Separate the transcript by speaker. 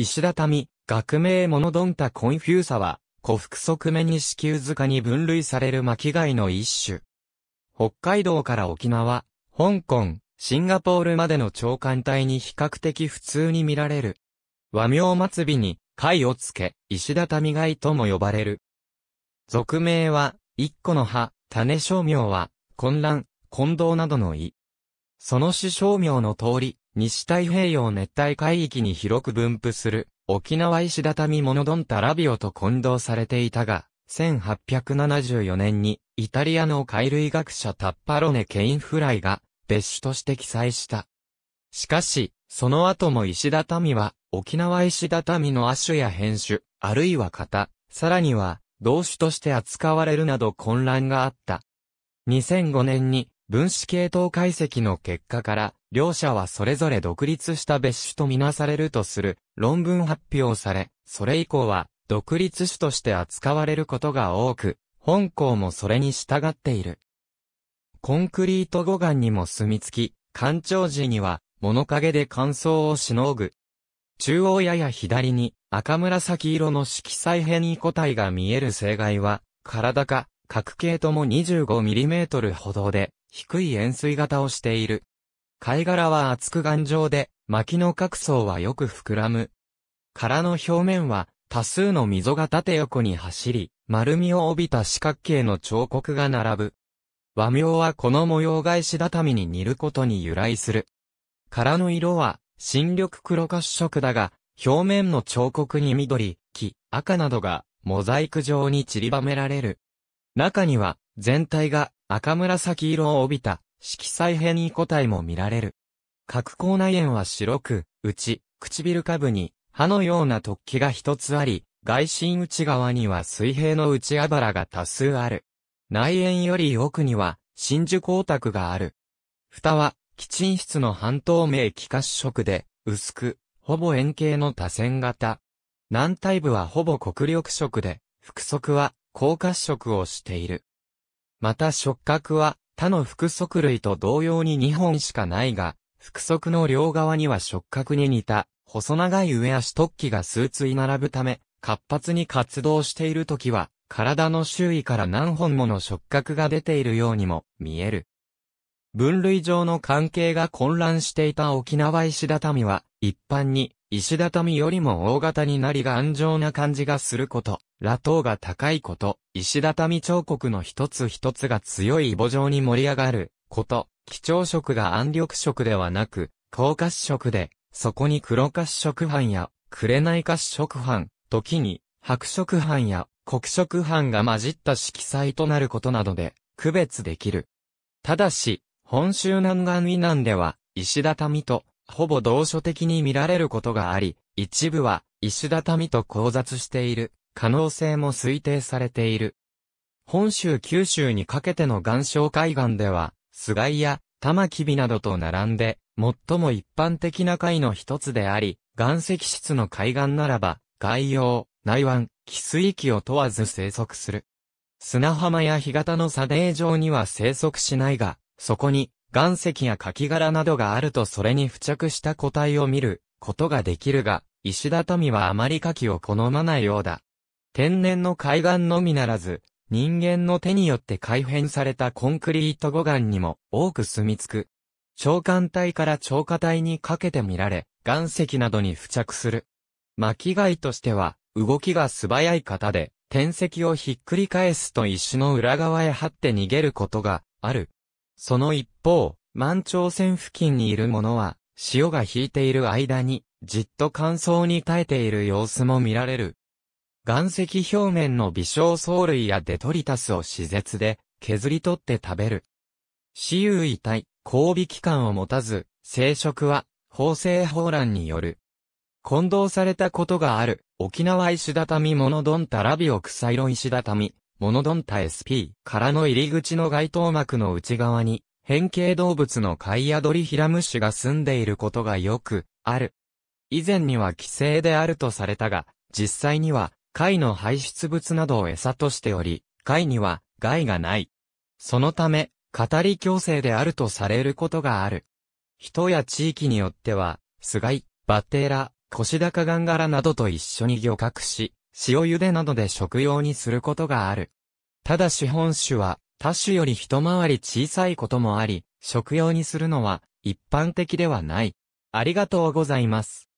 Speaker 1: 石畳、学名モノドンタコンフューサは、古服側面に子宮塚に分類される巻貝の一種。北海道から沖縄、香港、シンガポールまでの長官帯に比較的普通に見られる。和名末尾に、貝をつけ、石畳貝とも呼ばれる。俗名は、一個の葉、種商名は、混乱、混同などの意。その死商名の通り、西太平洋熱帯海域に広く分布する、沖縄石畳モノドンタラビオと混同されていたが、1874年に、イタリアの海類学者タッパロネ・ケインフライが、別種として記載した。しかし、その後も石畳は、沖縄石畳の亜種や変種、あるいは型、さらには、同種として扱われるなど混乱があった。2005年に、分子系統解析の結果から、両者はそれぞれ独立した別種とみなされるとする論文発表され、それ以降は独立種として扱われることが多く、本校もそれに従っている。コンクリート護岸にも住み着き、干潮時には物陰で乾燥をしのぐ。中央やや左に赤紫色の色彩変異個体が見える生害は、体か、角形とも 25mm ほどで、低い円錐型をしている。貝殻は厚く頑丈で、薪の各層はよく膨らむ。殻の表面は多数の溝が縦横に走り、丸みを帯びた四角形の彫刻が並ぶ。和名はこの模様返し畳に似ることに由来する。殻の色は、新緑黒褐色だが、表面の彫刻に緑、黄、赤などが、モザイク状に散りばめられる。中には、全体が赤紫色を帯びた色彩変異個体も見られる。角口内炎は白く、内、唇下部に歯のような突起が一つあり、外心内側には水平の内あばらが多数ある。内縁より奥には真珠光沢がある。蓋は、基沈室の半透明気化色で、薄く、ほぼ円形の多線型。軟体部はほぼ黒緑色で、腹側は高褐色をしている。また触覚は他の複足類と同様に2本しかないが、複足の両側には触覚に似た、細長い上足突起が数対並ぶため、活発に活動している時は、体の周囲から何本もの触覚が出ているようにも見える。分類上の関係が混乱していた沖縄石畳は、一般に石畳よりも大型になり頑丈な感じがすること羅頭が高いこと、石畳彫刻の一つ一つが強いイボ状に盛り上がること、貴重色が暗緑色ではなく、高褐色で、そこに黒褐色斑や、紅褐色斑、時に、白色斑や、黒色斑が混じった色彩となることなどで、区別できる。ただし、本州南岸以南では、石畳と、ほぼ同所的に見られることがあり、一部は、石畳と交雑している。可能性も推定されている。本州九州にかけての岩礁海岸では、菅井や玉木火などと並んで、最も一般的な貝の一つであり、岩石質の海岸ならば、海洋、内湾、寄水域を問わず生息する。砂浜や干潟の砂泥上には生息しないが、そこに岩石や柿殻などがあるとそれに付着した個体を見ることができるが、石畳はあまり柿を好まないようだ。天然の海岸のみならず、人間の手によって改変されたコンクリート護岸にも多く住み着く。長官隊から超過隊にかけて見られ、岩石などに付着する。巻貝としては、動きが素早い方で、天石をひっくり返すと石の裏側へ張って逃げることがある。その一方、満潮線付近にいるものは、潮が引いている間に、じっと乾燥に耐えている様子も見られる。岩石表面の微小藻類やデトリタスを施設で削り取って食べる。私有遺体、交尾期間を持たず、生殖は、法制法乱による。混同されたことがある、沖縄石畳モノドンタラビオクサイロ石畳、モノドンタ SP からの入り口の該当膜の内側に、変形動物のカイアドリヒラムシが住んでいることがよく、ある。以前には規制であるとされたが、実際には、貝の排出物などを餌としており、貝には害がない。そのため、語り矯正であるとされることがある。人や地域によっては、スガイ、バテラ、コシダカガンガラなどと一緒に漁獲し、塩茹でなどで食用にすることがある。ただし本種は、他種より一回り小さいこともあり、食用にするのは一般的ではない。ありがとうございます。